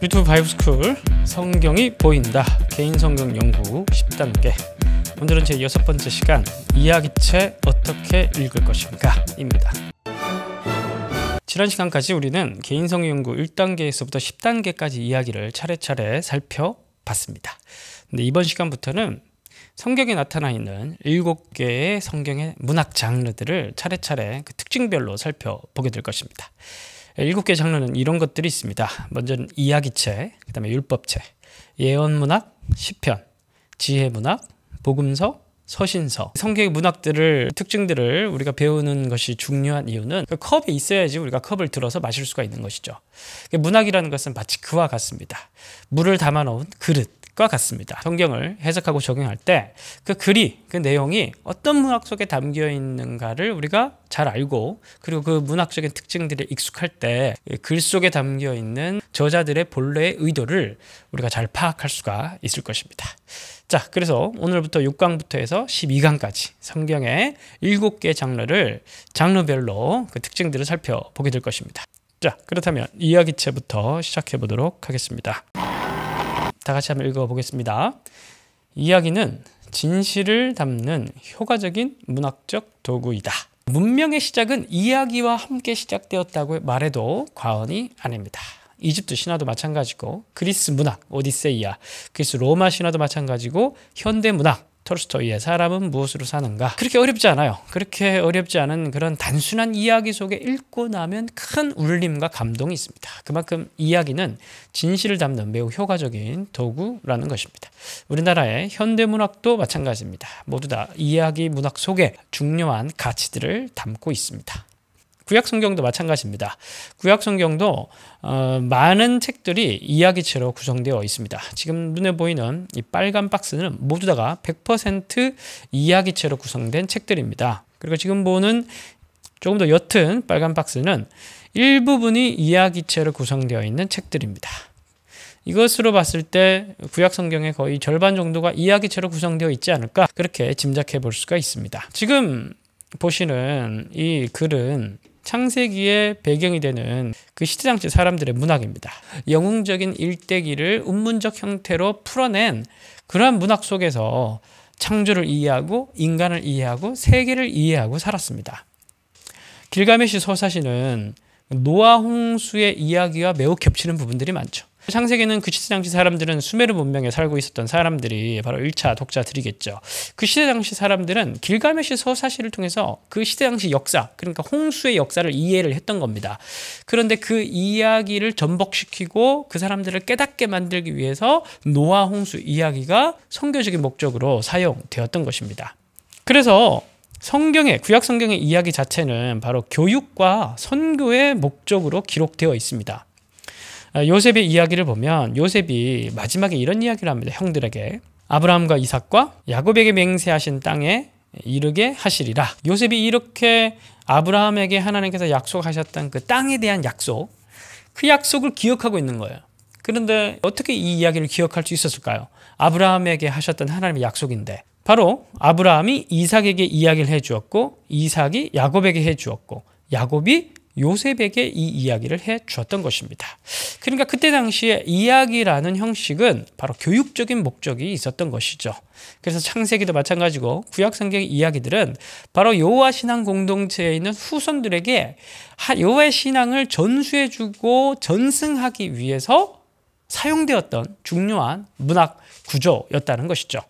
유튜브 바이브스쿨 성경이 보인다 개인 성경 연구 10단계 오늘은 제 여섯 번째 시간 이야기책 어떻게 읽을 것인가 입니다 지난 시간까지 우리는 개인 성경 연구 1단계에서부터 10단계까지 이야기를 차례차례 살펴봤습니다 근데 이번 시간부터는 성경에 나타나 있는 일곱 개의 성경의 문학 장르들을 차례차례 그 특징별로 살펴보게 될 것입니다. 일곱 개 장르는 이런 것들이 있습니다. 먼저 이야기체, 그 다음에 율법체, 예언문학, 시편, 지혜문학, 복음서, 서신서, 성경의 문학들을 특징들을 우리가 배우는 것이 중요한 이유는 그컵이 있어야지 우리가 컵을 들어서 마실 수가 있는 것이죠. 문학이라는 것은 마치 그와 같습니다. 물을 담아놓은 그릇, 같습니다. 성경을 해석하고 적용할 때 그 글이 그 내용이 어떤 문학 속에 담겨 있는가를 우리가 잘 알고 그리고 그 문학적인 특징들에 익숙할 때 글 속에 담겨 있는 저자들의 본래의 의도를 우리가 잘 파악할 수가 있을 것입니다. 자, 그래서 오늘부터 6강부터 해서 12강까지 성경의 7개 장르를 장르별로 그 특징들을 살펴보게 될 것입니다. 자, 그렇다면 이야기체부터 시작해 보도록 하겠습니다. 다 같이 한번 읽어보겠습니다. 이야기는 진실을 담는 효과적인 문학적 도구이다. 문명의 시작은 이야기와 함께 시작되었다고 말해도 과언이 아닙니다. 이집트 신화도 마찬가지고 그리스 문학 오디세이아 그리스 로마 신화도 마찬가지고 현대 문학 톨스토이의 사람은 무엇으로 사는가 그렇게 어렵지 않아요. 그렇게 어렵지 않은 그런 단순한 이야기 속에 읽고 나면 큰 울림과 감동이 있습니다. 그만큼 이야기는 진실을 담는 매우 효과적인 도구라는 것입니다. 우리나라의 현대문학도 마찬가지입니다. 모두 다 이야기 문학 속에 중요한 가치들을 담고 있습니다. 구약 성경도 마찬가지입니다. 구약 성경도 어, 많은 책들이 이야기체로 구성되어 있습니다. 지금 눈에 보이는 이 빨간 박스는 모두 다가 100% 이야기체로 구성된 책들입니다. 그리고 지금 보는 조금 더 옅은 빨간 박스는 일부분이 이야기체로 구성되어 있는 책들입니다. 이것으로 봤을 때 구약 성경의 거의 절반 정도가 이야기체로 구성되어 있지 않을까 그렇게 짐작해 볼 수가 있습니다. 지금 보시는 이 글은 창세기의 배경이 되는 그 시대장치 사람들의 문학입니다. 영웅적인 일대기를 운문적 형태로 풀어낸 그러한 문학 속에서 창조를 이해하고 인간을 이해하고 세계를 이해하고 살았습니다. 길가메시 서사시는 노아 홍수의 이야기와 매우 겹치는 부분들이 많죠. 창세기는 그 시대 당시 사람들은 수메르 문명에 살고 있었던 사람들이 바로 1차 독자들이겠죠. 그 시대 당시 사람들은 길가메시 서사시를 통해서 그 시대 당시 역사, 그러니까 홍수의 역사를 이해를 했던 겁니다. 그런데 그 이야기를 전복시키고 그 사람들을 깨닫게 만들기 위해서 노아 홍수 이야기가 성교적인 목적으로 사용되었던 것입니다. 그래서 성경의 구약 성경의 이야기 자체는 바로 교육과 선교의 목적으로 기록되어 있습니다. 아, 요셉의 이야기를 보면 요셉이 마지막에 이런 이야기를 합니다. 형들에게 아브라함과 이삭과 야곱에게 맹세하신 땅에 이르게 하시리라. 요셉이 이렇게 아브라함에게 하나님께서 약속하셨던 그 땅에 대한 약속 그 약속을 기억하고 있는 거예요. 그런데 어떻게 이 이야기를 기억할 수 있었을까요? 아브라함에게 하셨던 하나님의 약속인데 바로 아브라함이 이삭에게 이야기를 해주었고 이삭이 야곱에게 해주었고 야곱이 요셉에게 이 이야기를 해 주었던 것입니다. 그러니까 그때 당시에 이야기라는 형식은 바로 교육적인 목적이 있었던 것이죠. 그래서 창세기도 마찬가지고 구약 성경 이야기들은 바로 여호와 신앙 공동체에 있는 후손들에게 여호와의 신앙을 전수해 주고 전승하기 위해서 사용되었던 중요한 문학 구조였다는 것이죠.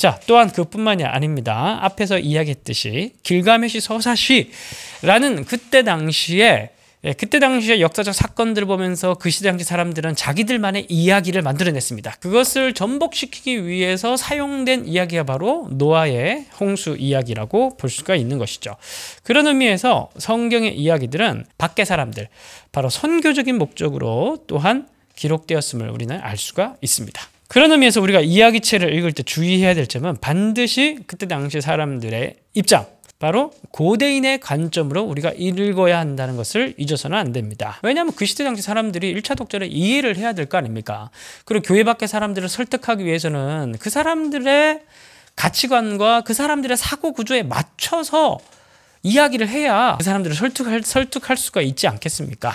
자, 또한 그뿐만이 아닙니다. 앞에서 이야기했듯이 길가메시 서사시라는 그때 당시에 예, 그때 당시의 역사적 사건들을 보면서 그 시대 당시 사람들은 자기들만의 이야기를 만들어냈습니다. 그것을 전복시키기 위해서 사용된 이야기가 바로 노아의 홍수 이야기라고 볼 수가 있는 것이죠. 그런 의미에서 성경의 이야기들은 밖의 사람들, 바로 선교적인 목적으로 또한 기록되었음을 우리는 알 수가 있습니다. 그런 의미에서 우리가 이야기체를 읽을 때 주의해야 될 점은 반드시 그때 당시 사람들의 입장 바로 고대인의 관점으로 우리가 읽어야 한다는 것을 잊어서는 안 됩니다. 왜냐하면 그 시대 당시 사람들이 1차 독자를 이해를 해야 될 거 아닙니까? 그리고 교회 밖의 사람들을 설득하기 위해서는 그 사람들의 가치관과 그 사람들의 사고 구조에 맞춰서 이야기를 해야 그 사람들을 설득할, 설득할 수가 있지 않겠습니까?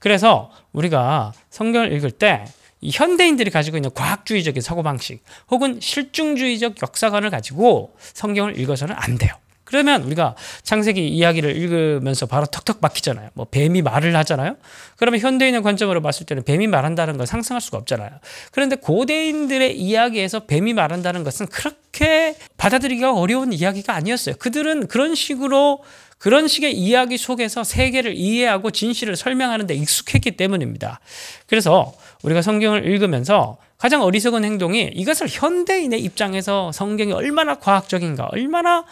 그래서 우리가 성경을 읽을 때 현대인들이 가지고 있는 과학주의적인 사고방식 혹은 실증주의적 역사관을 가지고 성경을 읽어서는 안 돼요. 그러면 우리가 창세기 이야기를 읽으면서 바로 턱턱 막히잖아요. 뭐 뱀이 말을 하잖아요. 그러면 현대인의 관점으로 봤을 때는 뱀이 말한다는 건 상상할 수가 없잖아요. 그런데 고대인들의 이야기에서 뱀이 말한다는 것은 그렇게 받아들이기가 어려운 이야기가 아니었어요. 그들은 그런 식으로 그런 식의 이야기 속에서 세계를 이해하고 진실을 설명하는 데 익숙했기 때문입니다. 그래서 우리가 성경을 읽으면서 가장 어리석은 행동이 이것을 현대인의 입장에서 성경이 얼마나 과학적인가, 얼마나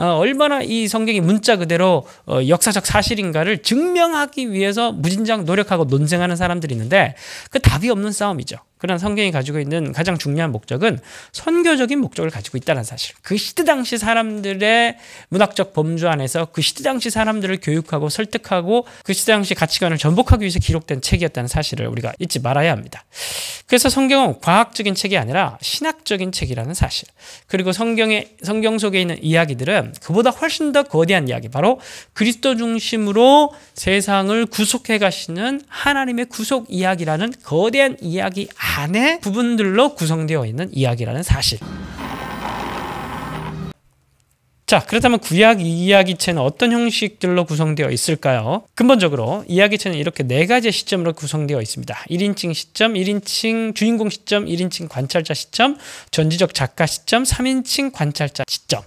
어, 얼마나 이 성경이 문자 그대로 어, 역사적 사실인가를 증명하기 위해서 무진장 노력하고 논쟁하는 사람들이 있는데 그 답이 없는 싸움이죠. 그런 성경이 가지고 있는 가장 중요한 목적은 선교적인 목적을 가지고 있다는 사실. 그 시대 당시 사람들의 문학적 범주 안에서 그 시대 당시 사람들을 교육하고 설득하고 그 시대 당시 가치관을 전복하기 위해서 기록된 책이었다는 사실을 우리가 잊지 말아야 합니다. 그래서 성경은 과학적인 책이 아니라 신학적인 책이라는 사실. 그리고 성경에 성경 속에 있는 이야기들은 그보다 훨씬 더 거대한 이야기 바로 그리스도 중심으로 세상을 구속해 가시는 하나님의 구속 이야기라는 거대한 이야기 간의 부분들로 구성되어 있는 이야기라는 사실. 자, 그렇다면 구약 이야기체는 어떤 형식들로 구성되어 있을까요? 근본적으로 이야기체는 이렇게 네 가지의 시점으로 구성되어 있습니다. 1인칭 시점, 1인칭 주인공 시점, 1인칭 관찰자 시점, 전지적 작가 시점, 3인칭 관찰자 시점.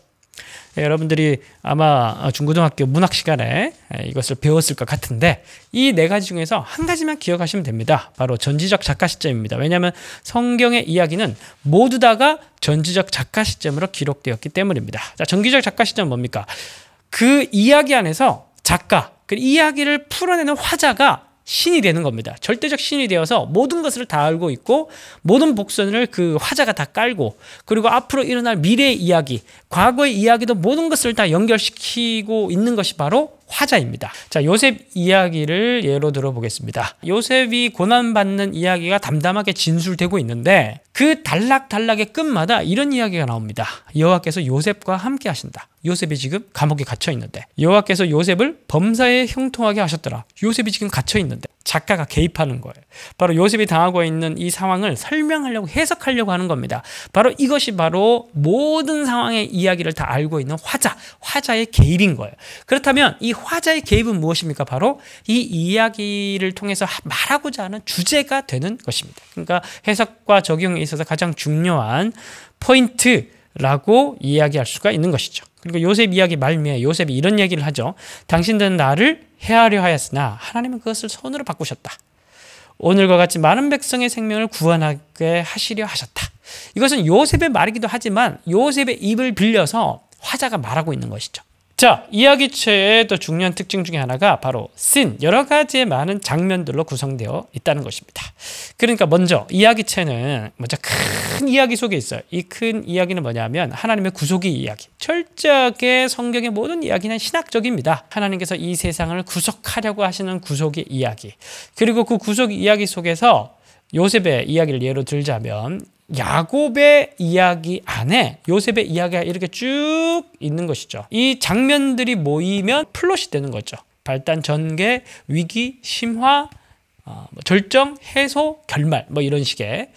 예, 여러분들이 아마 중고등학교 문학 시간에 예, 이것을 배웠을 것 같은데 이 네 가지 중에서 한 가지만 기억하시면 됩니다. 바로 전지적 작가 시점입니다. 왜냐하면 성경의 이야기는 모두 다가 전지적 작가 시점으로 기록되었기 때문입니다. 자, 전기적 작가 시점 뭡니까? 그 이야기 안에서 작가, 그 이야기를 풀어내는 화자가 신이 되는 겁니다. 절대적 신이 되어서 모든 것을 다 알고 있고 모든 복선을 그 화자가 다 깔고 그리고 앞으로 일어날 미래의 이야기, 과거의 이야기도 모든 것을 다 연결시키고 있는 것이 바로 화자입니다. 자, 요셉 이야기를 예로 들어보겠습니다. 요셉이 고난받는 이야기가 담담하게 진술되고 있는데 그 단락단락의 끝마다 이런 이야기가 나옵니다. 여호와께서 요셉과 함께 하신다. 요셉이 지금 감옥에 갇혀 있는데 여호와께서 요셉을 범사에 형통하게 하셨더라. 요셉이 지금 갇혀 있는데 작가가 개입하는 거예요. 바로 요셉이 당하고 있는 이 상황을 설명하려고 해석하려고 하는 겁니다. 바로 이것이 바로 모든 상황의 이야기를 다 알고 있는 화자, 화자의 개입인 거예요. 그렇다면 이 화자의 개입은 무엇입니까? 바로 이 이야기를 통해서 말하고자 하는 주제가 되는 것입니다. 그러니까 해석과 적용에 있어서 가장 중요한 포인트, 라고 이야기할 수가 있는 것이죠. 그리고 그러니까 요셉 이야기 말미에 요셉이 이런 얘기를 하죠. 당신들은 나를 헤아려 하였으나 하나님은 그것을 손으로 바꾸셨다. 오늘과 같이 많은 백성의 생명을 구원하게 하시려 하셨다. 이것은 요셉의 말이기도 하지만 요셉의 입을 빌려서 화자가 말하고 있는 것이죠. 자, 이야기체의 또 중요한 특징 중에 하나가 바로 씬, 여러 가지의 많은 장면들로 구성되어 있다는 것입니다. 그러니까 먼저 이야기체는 먼저 큰 이야기 속에 있어요. 이 큰 이야기는 뭐냐면 하나님의 구속의 이야기. 철저하게 성경의 모든 이야기는 신학적입니다. 하나님께서 이 세상을 구속하려고 하시는 구속의 이야기. 그리고 그 구속 이야기 속에서 요셉의 이야기를 예로 들자면 야곱의 이야기 안에 요셉의 이야기가 이렇게 쭉 있는 것이죠. 이 장면들이 모이면 플롯이 되는 거죠. 발단, 전개, 위기, 심화, 어, 뭐 절정, 해소, 결말 뭐 이런 식의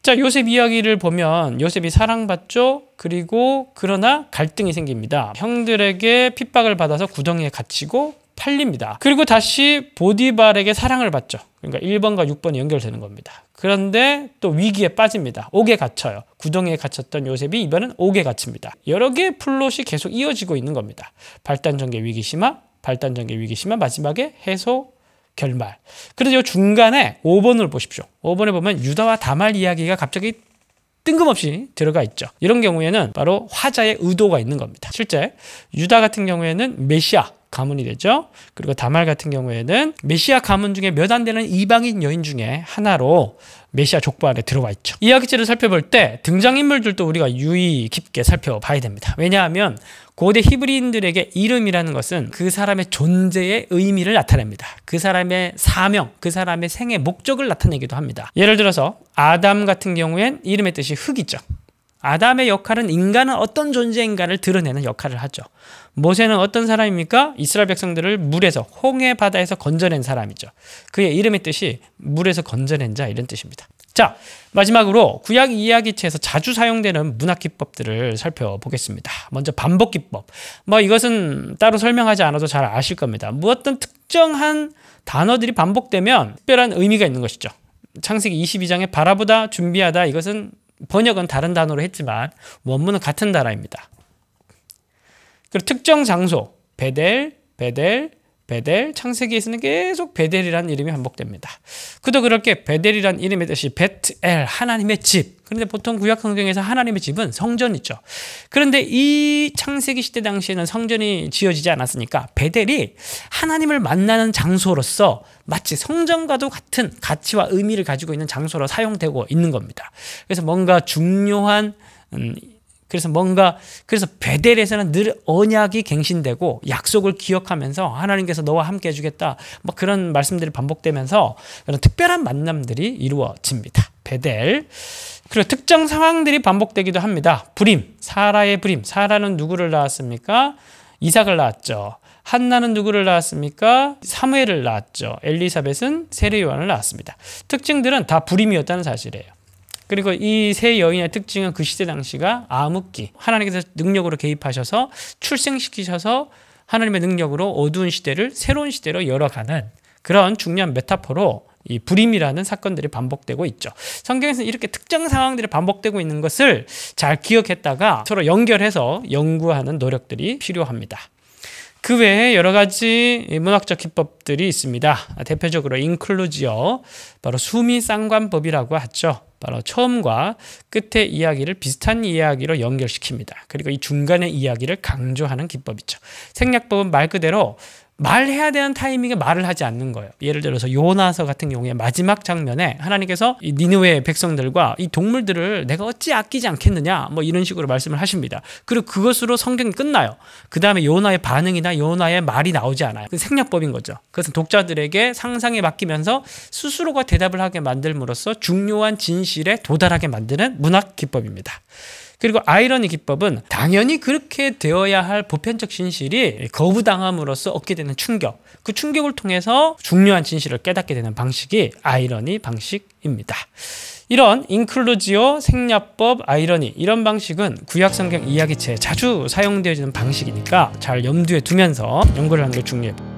자 요셉 이야기를 보면 요셉이 사랑받죠. 그리고 그러나 갈등이 생깁니다. 형들에게 핍박을 받아서 구덩이에 갇히고 팔립니다. 그리고 다시 보디발에게 사랑을 받죠. 그러니까 1번과 6번이 연결되는 겁니다. 그런데 또 위기에 빠집니다. 옥에 갇혀요. 구덩이에 갇혔던 요셉이 이번엔 옥에 갇힙니다. 여러 개의 플롯이 계속 이어지고 있는 겁니다. 발단전개 위기 심화, 발단전개 위기 심화, 마지막에 해소, 결말. 그런데 요 중간에 5번을 보십시오. 5번에 보면 유다와 다말 이야기가 갑자기 뜬금없이 들어가 있죠. 이런 경우에는 바로 화자의 의도가 있는 겁니다. 실제 유다 같은 경우에는 메시아, 가문이 되죠. 그리고 다말 같은 경우에는 메시아 가문 중에 몇 안 되는 이방인 여인 중에 하나로 메시아 족보 안에 들어와 있죠. 이야기지를 살펴볼 때 등장인물들도 우리가 유의 깊게 살펴봐야 됩니다. 왜냐하면 고대 히브리인들에게 이름이라는 것은 그 사람의 존재의 의미를 나타냅니다. 그 사람의 사명, 그 사람의 생애 목적을 나타내기도 합니다. 예를 들어서 아담 같은 경우엔 이름의 뜻이 흙이죠. 아담의 역할은 인간은 어떤 존재인가를 드러내는 역할을 하죠. 모세는 어떤 사람입니까? 이스라엘 백성들을 물에서 홍해 바다에서 건져낸 사람이죠. 그의 이름의 뜻이 물에서 건져낸 자 이런 뜻입니다. 자 마지막으로 구약 이야기체에서 자주 사용되는 문학 기법들을 살펴보겠습니다. 먼저 반복 기법. 뭐 이것은 따로 설명하지 않아도 잘 아실 겁니다. 뭐 어떤 특정한 단어들이 반복되면 특별한 의미가 있는 것이죠. 창세기 22장에 바라보다 준비하다 이것은 번역은 다른 단어로 했지만 원문은 같은 단어입니다 그리고 특정 장소, 베델, 베델, 베델, 창세기에서는 계속 베델이라는 이름이 반복됩니다. 그도 그렇게 베델이란 이름의 뜻이 베엘 하나님의 집. 그런데 보통 구약 성경에서 하나님의 집은 성전이죠. 그런데 이 창세기 시대 당시에는 성전이 지어지지 않았으니까 베델이 하나님을 만나는 장소로서 마치 성전과도 같은 가치와 의미를 가지고 있는 장소로 사용되고 있는 겁니다. 그래서 뭔가 중요한 음, 그래서 뭔가 그래서 베델에서는 늘 언약이 갱신되고 약속을 기억하면서 하나님께서 너와 함께 해주겠다 뭐 그런 말씀들이 반복되면서 그런 특별한 만남들이 이루어집니다. 베델 그리고 특정 상황들이 반복되기도 합니다. 불임 사라의 불임 사라는 누구를 낳았습니까? 이삭을 낳았죠. 한나는 누구를 낳았습니까? 사무엘을 낳았죠. 엘리사벳은 세례요한을 낳았습니다. 특징들은 다 불임이었다는 사실이에요. 그리고 이 세 여인의 특징은 그 시대 당시가 암흑기. 하나님께서 능력으로 개입하셔서 출생시키셔서 하나님의 능력으로 어두운 시대를 새로운 시대로 열어가는 그런 중요한 메타포로 이 불임이라는 사건들이 반복되고 있죠. 성경에서 이렇게 특정 상황들이 반복되고 있는 것을 잘 기억했다가 서로 연결해서 연구하는 노력들이 필요합니다. 그 외에 여러 가지 문학적 기법들이 있습니다. 아, 대표적으로 인클루지어, 바로 수미 쌍관법이라고 하죠. 바로 처음과 끝의 이야기를 비슷한 이야기로 연결시킵니다. 그리고 이 중간의 이야기를 강조하는 기법이죠. 생략법은 말 그대로 말해야 되는 타이밍에 말을 하지 않는 거예요. 예를 들어서 요나서 같은 경우에 마지막 장면에 하나님께서 이 니누의 백성들과 이 동물들을 내가 어찌 아끼지 않겠느냐 뭐 이런 식으로 말씀을 하십니다. 그리고 그것으로 성경이 끝나요. 그 다음에 요나의 반응이나 요나의 말이 나오지 않아요. 그 생략법인 거죠. 그것은 독자들에게 상상에 맡기면서 스스로가 대답을 하게 만들므로써 중요한 진실에 도달하게 만드는 문학 기법입니다. 그리고 아이러니 기법은 당연히 그렇게 되어야 할 보편적 진실이 거부당함으로써 얻게 되는 충격 그 충격을 통해서 중요한 진실을 깨닫게 되는 방식이 아이러니 방식입니다. 이런 인클루지오 생략법 아이러니 이런 방식은 구약성경 이야기체에 자주 사용되어지는 방식이니까 잘 염두에 두면서 연구를 하는 게 중요해요.